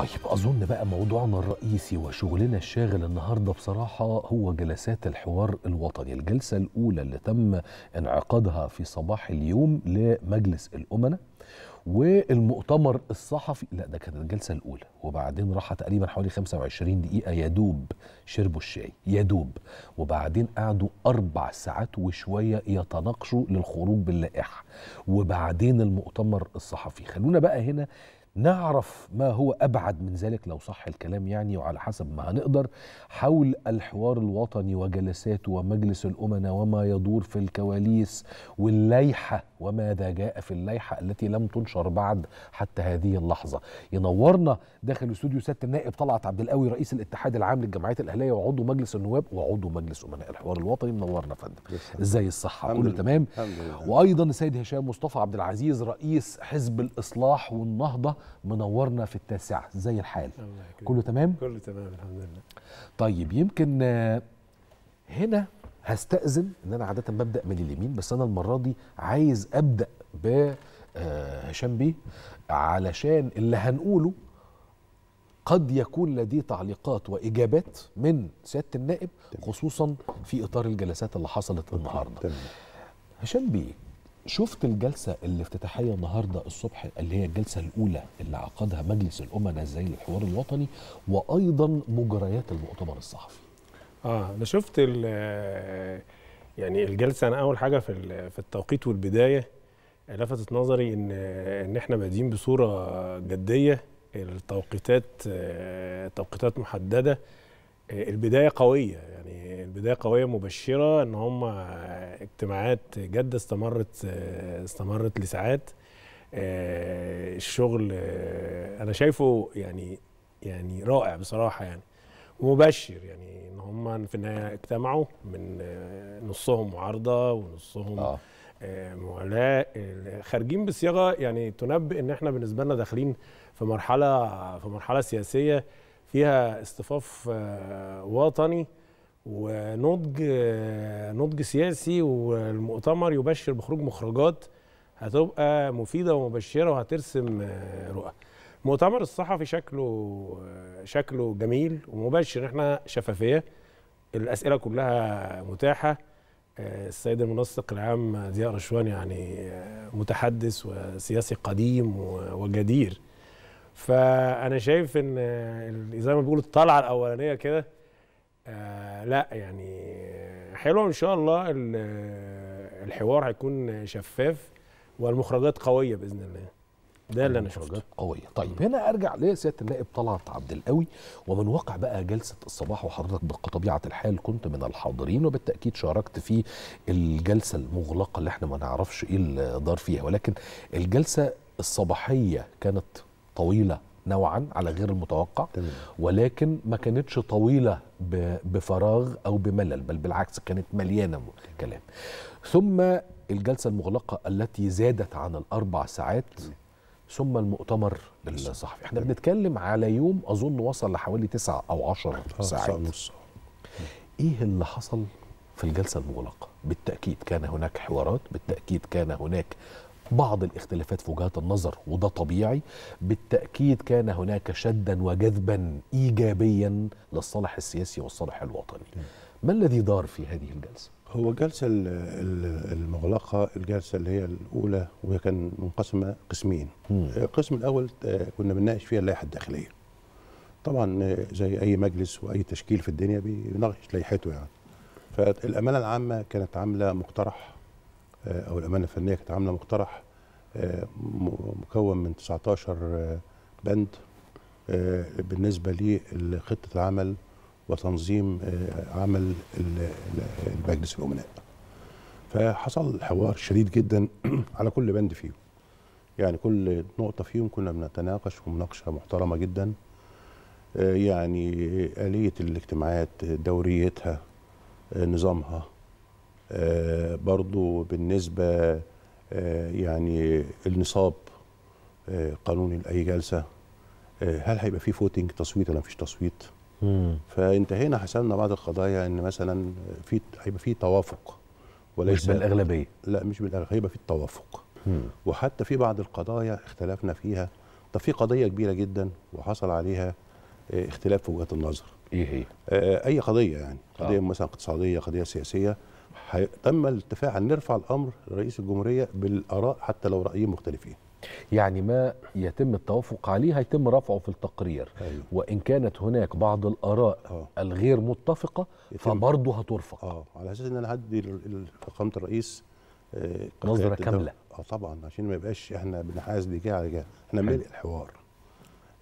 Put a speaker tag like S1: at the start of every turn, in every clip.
S1: طيب أظن بقى موضوعنا الرئيسي وشغلنا الشاغل النهاردة بصراحة هو جلسات الحوار الوطني الجلسة الأولى اللي تم انعقادها في صباح اليوم لمجلس الأمناء والمؤتمر الصحفي لا ده كانت الجلسة الأولى وبعدين راح تقريبا حوالي 25 دقيقة يا دوب شربوا الشاي يا دوب وبعدين قعدوا أربع ساعات وشوية يتناقشوا للخروج باللائحة وبعدين المؤتمر الصحفي خلونا بقى هنا نعرف ما هو أبعد من ذلك لو صح الكلام يعني وعلى حسب ما هنقدر حول الحوار الوطني وجلساته ومجلس الأمناء وما يدور في الكواليس والليحة وماذا جاء في الليحة التي لم تنشر بعد حتى هذه اللحظة ينورنا داخل الاستوديو سيادة النائب طلعت عبد القوي رئيس الاتحاد العام للجمعيات الأهلية وعضو مجلس النواب وعضو مجلس أمناء الحوار الوطني منورنا فندم ازاي الصحة كله تمام الحمد لله. وأيضا السيد هشام مصطفى عبد العزيز رئيس حزب الإصلاح والنهضة منورنا في التاسعة زي الحال كله تمام؟
S2: كله تمام الحمد لله
S1: طيب يمكن آه، هنا هستأذن ان انا عادة ببدأ من اليمين بس انا المرة دي عايز ابدأ ب آه، هشام بيه علشان اللي هنقوله قد يكون لديه تعليقات واجابات من سياده النائب خصوصا في اطار الجلسات اللي حصلت النهارده هشام بيه شفت الجلسة الافتتاحية النهاردة الصبح اللي هي الجلسة الأولى اللي عقدها مجلس الأمنة زي للحوار الوطني وأيضا مجريات المؤتمر الصحفي
S2: آه أنا شفت يعني الجلسة أنا أول حاجة في في التوقيت والبداية لفتت نظري إن إن إحنا بادئين بصورة جدية التوقيتات آه، توقيتات محددة البدايه قويه يعني البدايه قويه مبشره ان هم اجتماعات جاده استمرت استمرت لساعات آه، الشغل آه، انا شايفه يعني يعني رائع بصراحه يعني ومبشر يعني ان هم في النهايه اجتمعوا من آه، نصهم معارضه ونصهم آه. معلاء خارجين بصياغه يعني تنبئ ان احنا بالنسبه لنا داخلين في مرحله في مرحله سياسيه فيها اصطفاف آه، وطني ونضج آه، نضج سياسي والمؤتمر يبشر بخروج مخرجات هتبقى مفيده ومبشره وهترسم آه، رؤى. المؤتمر الصحفي شكله شكله جميل ومبشر احنا شفافيه الاسئله كلها متاحه السيد المنسق العام ضياء رشوان يعني متحدث وسياسي قديم وجدير فانا شايف ان زي ما بيقولوا الطلعه الاولانيه كده آه لا يعني حلوه ان شاء الله الحوار هيكون شفاف والمخرجات قويه باذن الله ده اللي انا شفته قويه طيب هنا ارجع لسياده النائب طلعت عبد القوي ومن
S1: واقع بقى جلسه الصباح وحضرتك بطبيعه الحال كنت من الحاضرين وبالتاكيد شاركت في الجلسه المغلقه اللي احنا ما نعرفش ايه اللي دار فيها ولكن الجلسه الصباحيه كانت طويله نوعا على غير المتوقع ولكن ما كانتش طويله بفراغ او بملل بل بالعكس كانت مليانه كلام ثم الجلسه المغلقه التي زادت عن الاربع ساعات ثم المؤتمر الصحفي احنا بنتكلم على يوم اظن وصل لحوالي تسعة او عشر آه، ساعات ايه اللي حصل في الجلسه المغلقه بالتاكيد كان هناك حوارات بالتاكيد كان هناك بعض الاختلافات في وجهات النظر وده طبيعي بالتأكيد كان هناك شدا وجذبا إيجابيا للصالح السياسي والصالح الوطني ما الذي دار في هذه الجلسة؟
S3: هو الجلسة المغلقة الجلسة اللي هي الأولى وهي كان منقسمة قسمين آه، القسم الأول آه، كنا بنناقش فيها اللائحة الداخلية طبعا آه، زي أي مجلس وأي تشكيل في الدنيا بيناقش لائحته يعني فالأمانة العامة كانت عاملة مقترح آه، او الامانه الفنيه كانت عامله مقترح آه، مكون من 19 آه، بند بالنسبه لخطه العمل وتنظيم عمل المجلس الامناء فحصل حوار شديد جدا على كل بند فيهم يعني كل نقطه فيهم كنا بنتناقش في مناقشه محترمه جدا يعني آلية الاجتماعات دوريتها نظامها آه، برضو بالنسبة آه، يعني النصاب آه، قانون اي جلسه هل هيبقى في فوتنج تصويت ولا مفيش تصويت فانتهينا حسبنا بعض القضايا ان مثلا في هيبقى في توافق وليس مش بالاغلبيه لا مش بالاغلبيه هيبقى في التوافق وحتى في بعض القضايا اختلفنا فيها طب في قضيه كبيره جدا وحصل عليها اختلاف في وجهه النظر ايه هي؟ اي قضيه يعني قضيه آه. مثلا اقتصاديه قضيه سياسيه تم الاتفاق ان نرفع الامر لرئيس الجمهوريه بالاراء حتى لو رايين مختلفين
S1: يعني ما يتم التوافق عليه هيتم رفعه في التقرير أيوه. وان كانت هناك بعض
S3: الاراء أوه. الغير متفقه فبرضه هترفق اه على اساس ان انا هدي فخامه الرئيس آه، نظره كامله اه طبعا عشان ما يبقاش احنا بنحاز لجهه على جهه احنا ملء الحوار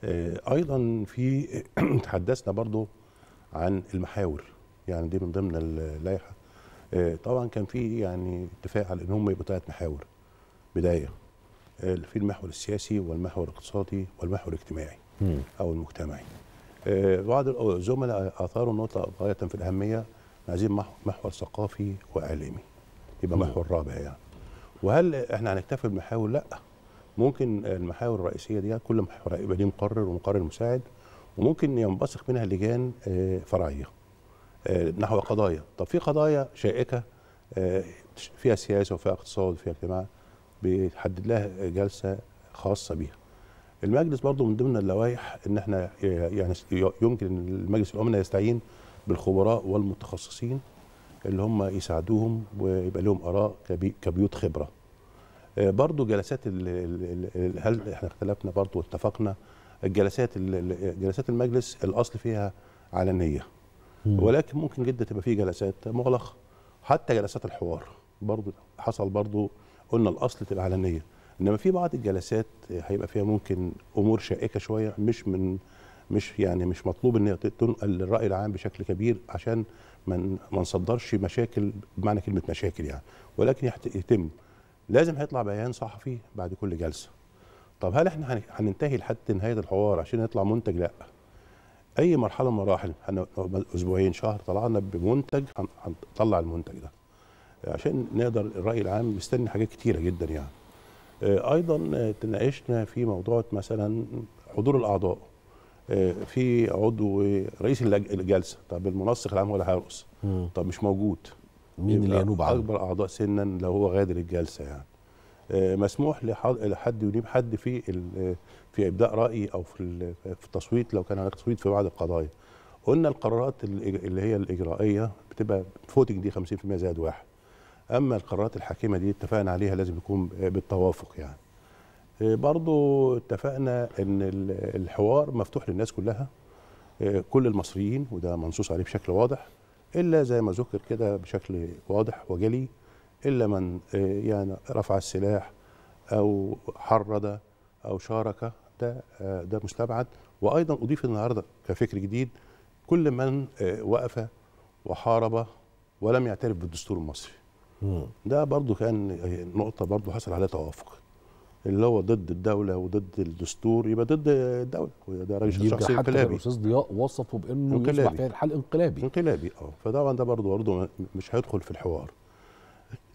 S3: آه ايضا في تحدثنا برضه عن المحاور يعني دي من ضمن اللائحه آه، طبعا كان في يعني اتفاق على ان هم يبقوا ثلاث محاور بدايه آه، في المحور السياسي والمحور الاقتصادي والمحور الاجتماعي او المجتمعي آه، بعض الزملاء اثاروا نقطه غايه في الاهميه عايزين محور ثقافي واعلامي يبقى محور رابع يعني وهل احنا هنكتفي بالمحاور لا ممكن المحاور الرئيسيه دي كل محور يبقى ليه مقرر ومقرر مساعد وممكن ينبثق منها لجان فرعيه آه، نحو قضايا طب في قضايا شائكه آه، فيها سياسه وفيها اقتصاد وفيها اجتماع بيحدد لها جلسه خاصه بيها المجلس برضو من ضمن اللوائح ان احنا يعني يمكن المجلس الامن يستعين بالخبراء والمتخصصين اللي هم يساعدوهم ويبقى لهم اراء كبيوت خبره آه، برضو جلسات هل احنا اختلفنا برضو واتفقنا الجلسات جلسات المجلس الاصل فيها علنيه ولكن ممكن جدا تبقى في جلسات مغلقه حتى جلسات الحوار برضو حصل برضو قلنا الاصل تبقى علنيه انما في بعض الجلسات هيبقى فيها ممكن امور شائكه شويه مش من مش يعني مش مطلوب ان تنقل للراي العام بشكل كبير عشان ما نصدرش مشاكل بمعنى كلمه مشاكل يعني ولكن يتم لازم هيطلع بيان صحفي بعد كل جلسه طب هل احنا هننتهي لحد نهايه الحوار عشان يطلع منتج لا اي مرحله من المراحل اسبوعين شهر طلعنا بمنتج هنطلع المنتج ده عشان نقدر الراي العام مستني حاجات كتيره جدا يعني آه، ايضا آه، تناقشنا في موضوع مثلا حضور الاعضاء آه، في عضو رئيس الجلسه طب المنسق العام هو اللي هيرقص طب مش موجود مين اللي ينوب عنه اكبر اعضاء سنا لو هو غادر الجلسه يعني مسموح لحد ينيب حد في في ابداء راي او في في التصويت لو كان هناك تصويت في بعض القضايا قلنا القرارات اللي هي الاجرائيه بتبقى فوتنج دي 50% زائد واحد اما القرارات الحاكمه دي اتفقنا عليها لازم يكون بالتوافق يعني آه، برضو اتفقنا ان الحوار مفتوح للناس كلها آه، كل المصريين وده منصوص عليه بشكل واضح الا زي ما ذكر كده بشكل واضح وجلي الا من آه، يعني رفع السلاح او حرض او شارك حتى آه، ده مستبعد وايضا اضيف النهارده كفكر جديد كل من آه، وقف وحارب ولم يعترف بالدستور المصري ده برضو كان آه، نقطه برضو حصل عليها توافق اللي هو ضد الدوله وضد الدستور يبقى ضد الدوله وده راجل شخصي انقلابي
S1: الاستاذ ضياء وصفه
S2: بانه يصبح في
S3: الحال انقلابي انقلابي اه فطبعا ده برضو برضو مش هيدخل في الحوار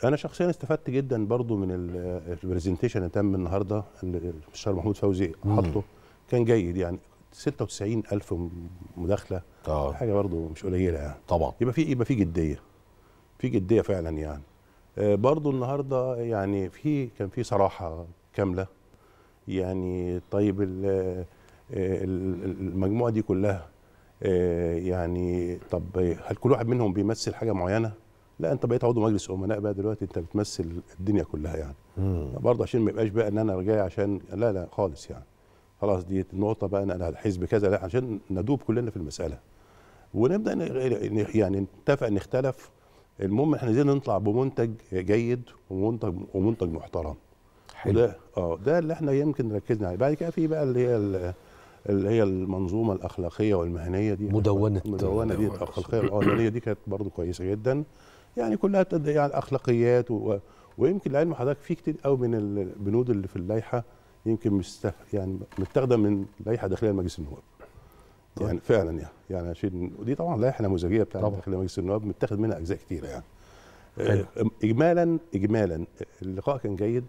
S3: انا شخصيا استفدت جدا برضو من البرزنتيشن اللي تم النهارده اللي محمود فوزي حاطه كان جيد يعني 96 الف مداخله طبعا. آه. حاجه برضو مش قليله يعني طبعا يبقى في يبقى في جديه في جديه فعلا يعني آه برضو النهارده يعني في كان في صراحه كامله يعني طيب آه، المجموعه دي كلها آه، يعني طب هل كل واحد منهم بيمثل حاجه معينه لا انت بقيت عضو مجلس امناء بقى دلوقتي انت بتمثل الدنيا كلها يعني برضه عشان ما يبقاش بقى ان انا جاي عشان لا لا خالص يعني خلاص دي النقطه بقى ان انا الحزب كذا لا عشان ندوب كلنا في المساله ونبدا يعني نتفق نختلف المهم احنا عايزين نطلع بمنتج جيد ومنتج ومنتج محترم حلو ده اه ده اللي احنا يمكن ركزنا عليه بعد كده في بقى اللي هي اللي هي المنظومه الاخلاقيه والمهنيه دي مدونه مدونة دي الاخلاقيه والمهنيه دي كانت برضو كويسه جدا يعني كلها على اخلاقيات و... ويمكن لعلم حضرتك في كتير قوي من البنود اللي في اللائحه يمكن مستف... يعني متاخده من لائحه داخليه لمجلس النواب طيب. يعني فعلا يعني يعني عشان ودي طبعا لائحه نموذجيه بتاعت داخليه مجلس النواب متاخد منها اجزاء كتيره يعني حلو. آه، اجمالا اجمالا اللقاء كان جيد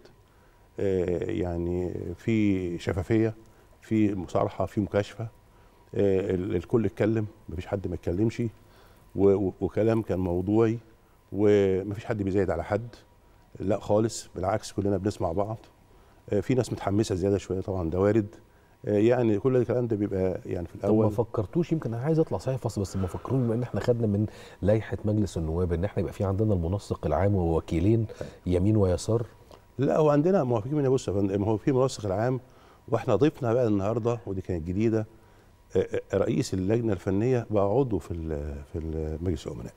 S3: آه، يعني في شفافيه في مصارحه في مكاشفه آه، الكل اتكلم مفيش حد ما اتكلمش وكلام كان موضوعي ومفيش حد بيزايد على حد لا خالص بالعكس كلنا بنسمع بعض آه، في ناس متحمسه زياده شويه طبعا ده وارد آه، يعني كل الكلام ده بيبقى يعني في الاول طب ما
S1: فكرتوش يمكن انا عايز اطلع صحيح فصل بس ما فكروش بما ان احنا خدنا من لائحه مجلس النواب ان احنا يبقى في عندنا المنسق العام
S3: ووكيلين يمين ويسار لا هو عندنا ما في من بص ما هو في منسق العام واحنا ضفنا بقى النهارده ودي كانت جديده آه، رئيس اللجنه الفنيه بقى عضو في في مجلس الامناء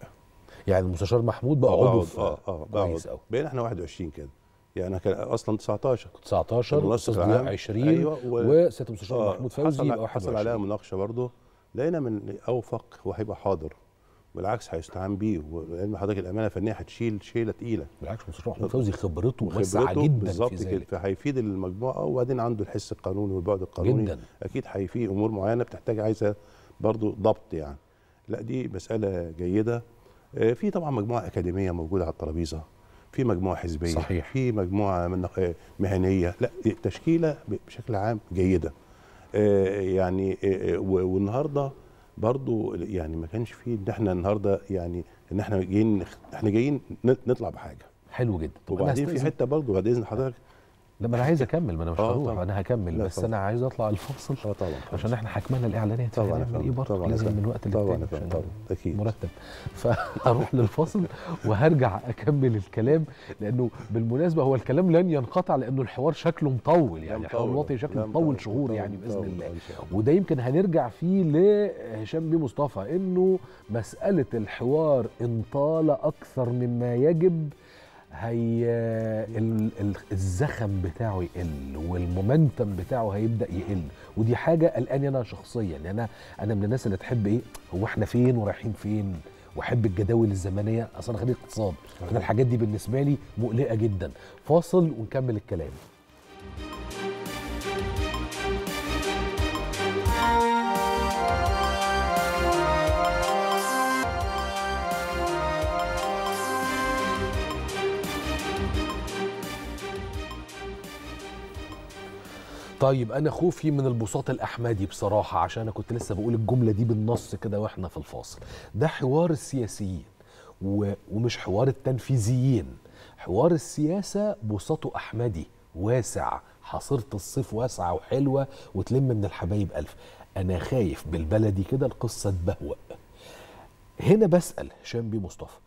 S3: يعني المستشار محمود بقى آه، عضو آه،, اه اه كويس قوي بقينا احنا 21 كده يعني انا كان اصلا 19 19 استاذ ضياء 20 ايوه وسياده المستشار آه محمود فوزي حصل, حصل عليها مناقشه برضه لقينا من اوفق وهيبقى حاضر بالعكس هيستعان بيه ولان حضرتك الامانه الفنيه هتشيل شيله تقيله بالعكس المستشار محمود فوزي خبرته واسعه جدا بالظبط كده فهيفيد المجموعه وبعدين عنده الحس القانوني والبعد القانوني جدا اكيد هيفيد امور معينه بتحتاج عايزه برضه ضبط يعني لا دي مساله جيده آه، في طبعا مجموعه اكاديميه موجوده على الترابيزه في مجموعه حزبيه صحيح. في مجموعه آه، مهنيه لا تشكيله بشكل عام جيده آه، يعني والنهارده برضو يعني ما كانش في ان احنا النهارده يعني ان احنا جايين احنا جايين نطلع بحاجه حلو جدا وبعدين في حته برضو بعد اذن حضرتك لا ما انا عايز اكمل ما انا مش آه، هروح انا
S1: هكمل بس طبعًا. انا عايز اطلع الفاصل اه طبعا عشان احنا حكمنا الاعلانات طبعا ايه برضه لازم من وقت للتاني طبعا طبعا اكيد مرتب فاروح للفاصل وهرجع اكمل الكلام لانه بالمناسبه هو الكلام لن ينقطع لانه الحوار شكله مطول يعني الحوار الوطني شكله مطول شهور يعني باذن الله وده يمكن هنرجع فيه لهشام بيه مصطفى انه مساله الحوار ان طال اكثر مما يجب هي الزخم بتاعه يقل والمومنتم بتاعه هيبدا يقل ودي حاجه قلقاني انا شخصيا يعني انا انا من الناس اللي تحب ايه هو احنا فين ورايحين فين واحب الجداول الزمنيه اصل انا خريج اقتصاد انا أيوة. الحاجات دي بالنسبه لي مقلقه جدا فاصل ونكمل الكلام طيب انا خوفي من البساط الاحمدي بصراحه عشان انا كنت لسه بقول الجمله دي بالنص كده واحنا في الفاصل ده حوار السياسيين و... ومش حوار التنفيذيين حوار السياسه بساطه احمدي واسع حصرت الصيف واسعه وحلوه وتلم من الحبايب الف انا خايف بالبلدي كده القصه تبهوأ هنا بسال هشام بيه مصطفى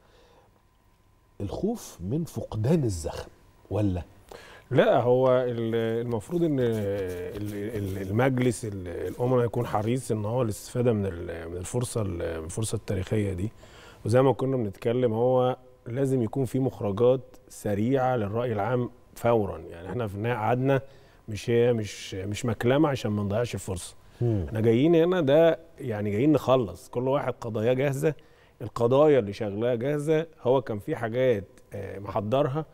S1: الخوف من فقدان الزخم ولا
S2: لا هو المفروض ان المجلس الامم هيكون حريص ان هو الاستفاده من من الفرصه الفرصه التاريخيه دي وزي ما كنا بنتكلم هو لازم يكون في مخرجات سريعه للراي العام فورا يعني احنا في النهايه قعدنا مش هي مش مش مكلمه عشان ما نضيعش الفرصه احنا جايين هنا ده يعني جايين نخلص كل واحد قضاياه جاهزه القضايا اللي شغلاها جاهزه هو كان في حاجات آه، محضرها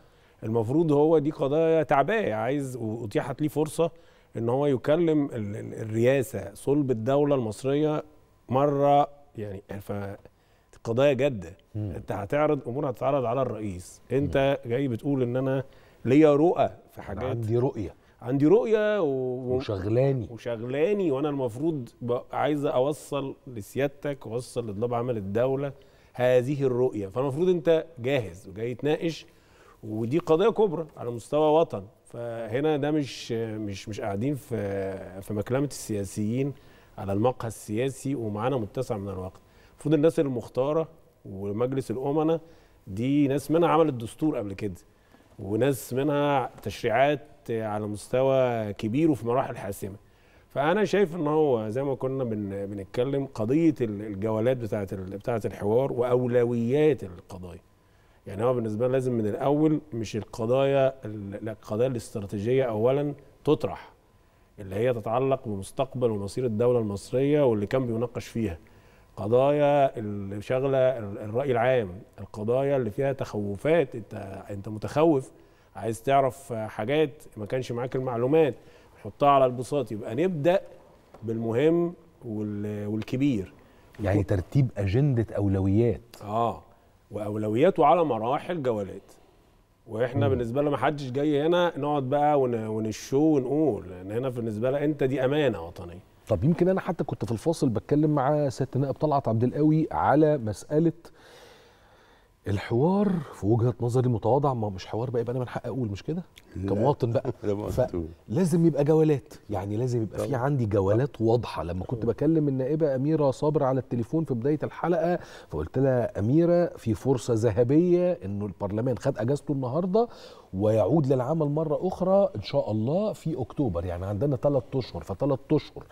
S2: المفروض هو دي قضايا تعبئه عايز واتيحت ليه فرصه ان هو يكلم الرئاسه صلب الدوله المصريه مره يعني ف قضايا جاده انت هتعرض امور هتتعرض على الرئيس انت مم. جاي بتقول ان انا ليا رؤى في حاجات عندي رؤيه عندي رؤيه و... وشغلاني وشغلاني وانا المفروض ب... عايز اوصل لسيادتك اوصل لطلاب عمل الدوله هذه الرؤيه فالمفروض انت جاهز وجاي تناقش ودي قضيه كبرى على مستوى وطن فهنا ده مش مش مش قاعدين في في مكلمه السياسيين على المقهى السياسي ومعانا متسع من الوقت المفروض الناس المختاره ومجلس الامناء دي ناس منها عملت دستور قبل كده وناس منها تشريعات على مستوى كبير وفي مراحل حاسمه فانا شايف ان هو زي ما كنا بنتكلم قضيه الجولات بتاعه بتاعه الحوار واولويات القضايا يعني هو بالنسبه له لازم من الاول مش القضايا القضايا الاستراتيجيه اولا تطرح اللي هي تتعلق بمستقبل ومصير الدوله المصريه واللي كان بيناقش فيها قضايا اللي شغله الراي العام القضايا اللي فيها تخوفات انت انت متخوف عايز تعرف حاجات ما كانش معاك المعلومات حطها على البساط يبقى نبدا بالمهم والكبير
S1: يعني ترتيب اجنده اولويات
S2: اه واولوياته على مراحل جولات واحنا مم. بالنسبه لنا ما حدش جاي هنا نقعد بقى ونشو ونقول لان هنا بالنسبه لنا انت دي امانه وطنيه
S1: طب يمكن انا حتى كنت في الفاصل بتكلم مع سياده النائب طلعت عبد القوي على مساله الحوار في وجهه نظري متواضع ما مش حوار بقى يبقى انا من حق اقول مش كده كمواطن بقى لازم يبقى جولات يعني لازم يبقى في عندي جولات واضحه لما كنت بكلم النائبه اميره صابر على التليفون في بدايه الحلقه فقلت لها اميره في فرصه ذهبيه انه البرلمان خد اجازته النهارده ويعود للعمل مره اخرى ان شاء الله في اكتوبر يعني عندنا ثلاث اشهر فثلاث اشهر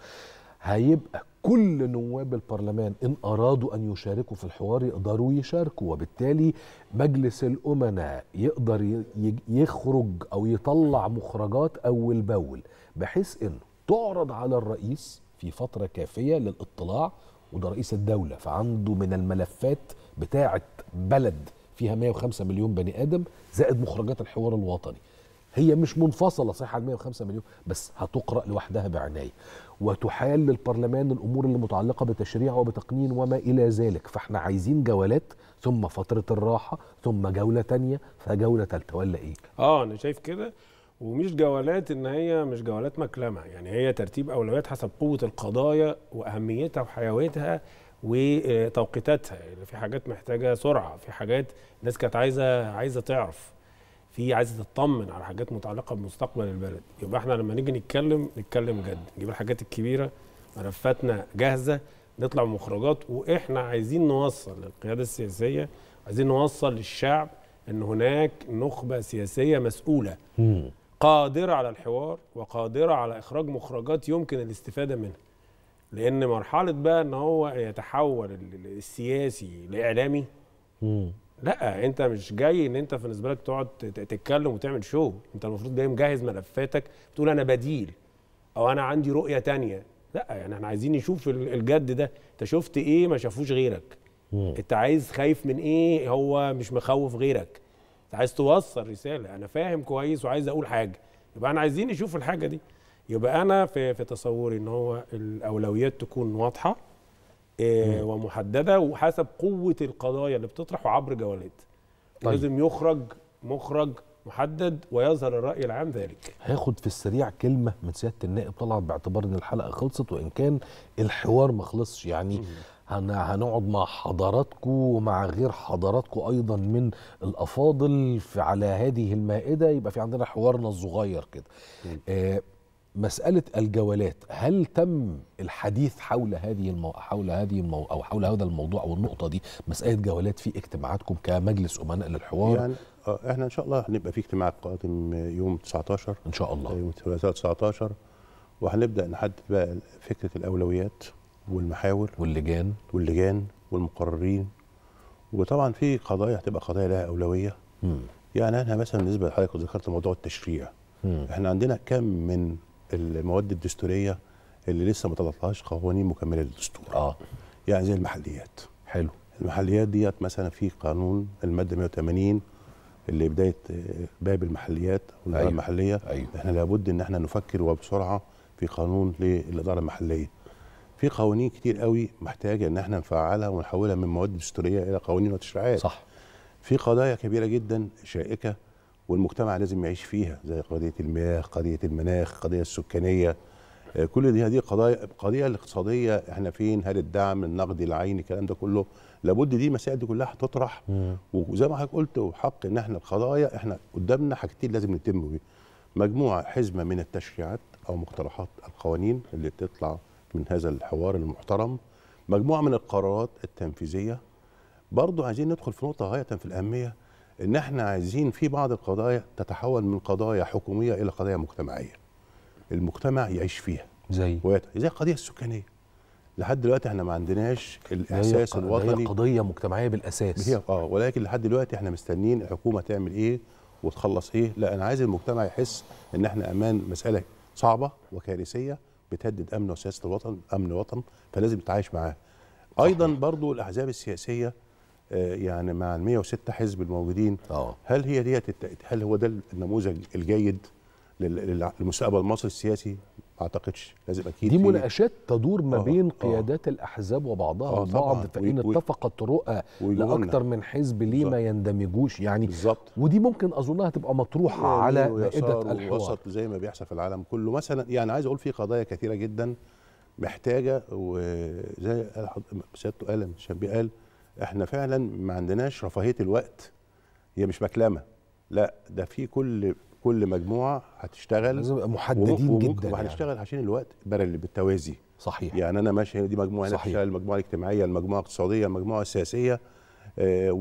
S1: هيبقى كل نواب البرلمان إن أرادوا أن يشاركوا في الحوار يقدروا يشاركوا وبالتالي مجلس الأمناء يقدر يخرج أو يطلع مخرجات أول بأول بحيث إنه تعرض على الرئيس في فترة كافية للاطلاع وده رئيس الدولة فعنده من الملفات بتاعة بلد فيها 105 مليون بني آدم زائد مخرجات الحوار الوطني هي مش منفصلة صحيح عن 105 مليون بس هتقرأ لوحدها بعناية وتحال للبرلمان الامور اللي متعلقه بتشريع وبتقنين وما الى ذلك فاحنا عايزين جولات ثم فتره الراحه ثم جوله تانية فجوله ثالثه ولا ايه
S2: اه انا شايف كده ومش جولات ان هي مش جولات مكلمه يعني هي ترتيب اولويات حسب قوه القضايا واهميتها وحيويتها وتوقيتاتها يعني في حاجات محتاجه سرعه في حاجات الناس كانت عايزه عايزه تعرف في عايز تطمن على حاجات متعلقه بمستقبل البلد يبقى احنا لما نيجي نتكلم نتكلم جد نجيب الحاجات الكبيره ملفاتنا جاهزه نطلع بمخرجات واحنا عايزين نوصل للقياده السياسيه عايزين نوصل للشعب ان هناك نخبه سياسيه مسؤوله قادره على الحوار وقادره على اخراج مخرجات يمكن الاستفاده منها لان مرحله بقى ان هو يتحول السياسي لاعلامي لا انت مش جاي ان انت بالنسبه لك تقعد تتكلم وتعمل شو انت المفروض جاي مجهز ملفاتك تقول انا بديل او انا عندي رؤيه تانية لا يعني احنا عايزين نشوف الجد ده انت شفت ايه ما شافوش غيرك مم. انت عايز خايف من ايه هو مش مخوف غيرك انت عايز توصل رساله انا فاهم كويس وعايز اقول حاجه يبقى انا عايزين نشوف الحاجه دي يبقى انا في في تصوري ان هو الاولويات تكون واضحه آه، ومحدده وحسب قوه القضايا اللي بتطرح وعبر جولات طيب. لازم يخرج مخرج محدد ويظهر الراي العام ذلك
S1: هاخد في السريع كلمه من سياده النائب طلعت باعتبار ان الحلقه خلصت وان كان الحوار ما خلصش يعني هنقعد مع حضراتكم ومع غير حضراتكم ايضا من الافاضل في على هذه المائده يبقى في عندنا حوارنا الصغير كده آه مسألة الجولات هل تم الحديث حول هذه المو... حول هذه المو... أو حول هذا الموضوع أو النقطة دي مسألة جولات في اجتماعاتكم كمجلس أمناء للحوار يعني
S3: آه، احنا إن شاء الله هنبقى في اجتماع قادم يوم 19 إن شاء الله آه، يوم 19 وهنبدأ نحدد بقى فكرة الأولويات والمحاور واللجان واللجان والمقررين وطبعا في قضايا هتبقى قضايا لها أولوية م. يعني أنا مثلا بالنسبة لحضرتك ذكرت موضوع التشريع م. احنا عندنا كم من المواد الدستوريه اللي لسه ما طلعتهاش قوانين مكمله للدستور اه يعني زي المحليات حلو المحليات ديت مثلا في قانون الماده 180 اللي بدايه باب المحليات والاداره أيوه. المحليه أيوه. احنا لابد ان احنا نفكر وبسرعه في قانون للاداره المحليه في قوانين كتير قوي محتاجه ان احنا نفعلها ونحولها من مواد دستوريه الى قوانين وتشريعات صح في قضايا كبيره جدا شائكه والمجتمع لازم يعيش فيها زي قضيه المياه قضيه المناخ قضيه السكانيه آه، كل دي هذه قضايا قضية الاقتصاديه احنا فين هل الدعم النقدي العيني الكلام ده كله لابد دي مسائل دي كلها هتطرح وزي ما حضرتك قلت وحق ان احنا القضايا احنا قدامنا حاجتين لازم نتم بيه مجموعه حزمه من التشريعات او مقترحات القوانين اللي تطلع من هذا الحوار المحترم مجموعه من القرارات التنفيذيه برضو عايزين ندخل في نقطه غايه في الاهميه ان احنا عايزين في بعض القضايا تتحول من قضايا حكوميه الى قضايا مجتمعيه المجتمع يعيش فيها زي ويت... زي القضيه السكانيه لحد دلوقتي احنا ما عندناش الاحساس هي الوطني هي قضيه مجتمعيه بالاساس هي اه ولكن لحد دلوقتي احنا مستنيين الحكومه تعمل ايه وتخلص ايه لا انا عايز المجتمع يحس ان احنا امان مساله صعبه وكارثيه بتهدد امن وسياسه الوطن امن الوطن فلازم نتعايش معاها ايضا برضو الاحزاب السياسيه آه، يعني مع ال 106 حزب الموجودين أوه. هل هي ديت هل هو ده النموذج الجيد للمستقبل المصري السياسي ما اعتقدش لازم اكيد دي مناقشات تدور ما آه، بين آه.
S1: قيادات الاحزاب وبعضها البعض فان اتفقت رؤى لاكثر من حزب ليه بالزبط. ما يندمجوش يعني بالظبط ودي ممكن اظنها تبقى مطروحه على مائده الحوار وسط
S3: زي ما بيحصل في العالم كله مثلا يعني عايز اقول في قضايا كثيره جدا محتاجه وزي سيادته قال هشام قال احنا فعلا ما عندناش رفاهيه الوقت هي مش مكلمه لا ده في كل كل مجموعه هتشتغل لازم محددين وممكن جدا يعني. وهنشتغل يعني. عشان الوقت بدل بالتوازي صحيح يعني انا ماشي دي مجموعه هنا المجموعه الاجتماعيه المجموعه الاقتصاديه المجموعه السياسيه آه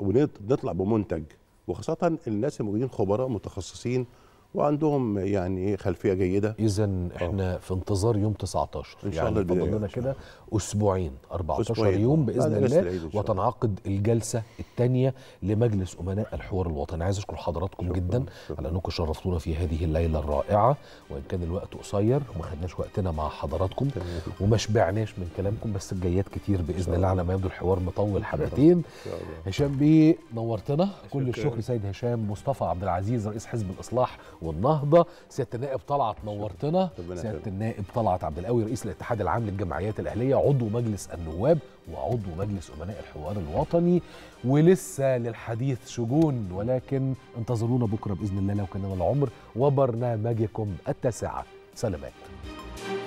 S3: ونطلع بمنتج وخاصه الناس الموجودين خبراء متخصصين وعندهم يعني إيه خلفيه جيده اذا آه. احنا أوه. في انتظار يوم 19 يعني ان شاء الله يعني لنا كده اسبوعين 14 أسبوعين. يوم باذن الله
S1: وتنعقد الجلسه الثانيه لمجلس امناء الحوار الوطني عايز اشكر حضراتكم جدا شكرا. على انكم شرفتونا في هذه الليله الرائعه وان كان الوقت قصير وما خدناش وقتنا مع حضراتكم وما شبعناش من كلامكم بس الجيات كتير باذن الله على ما يبدو الحوار مطول حبتين هشام بيه نورتنا كل الشكر سيد هشام مصطفى عبد العزيز رئيس حزب الاصلاح والنهضه سياده النائب طلعت نورتنا سياده النائب طلعت عبد القوي رئيس الاتحاد العام للجمعيات الاهليه عضو مجلس النواب وعضو مجلس امناء الحوار الوطني ولسه للحديث شجون ولكن انتظرونا بكره باذن الله لو كان العمر وبرنامجكم التاسعه سلامات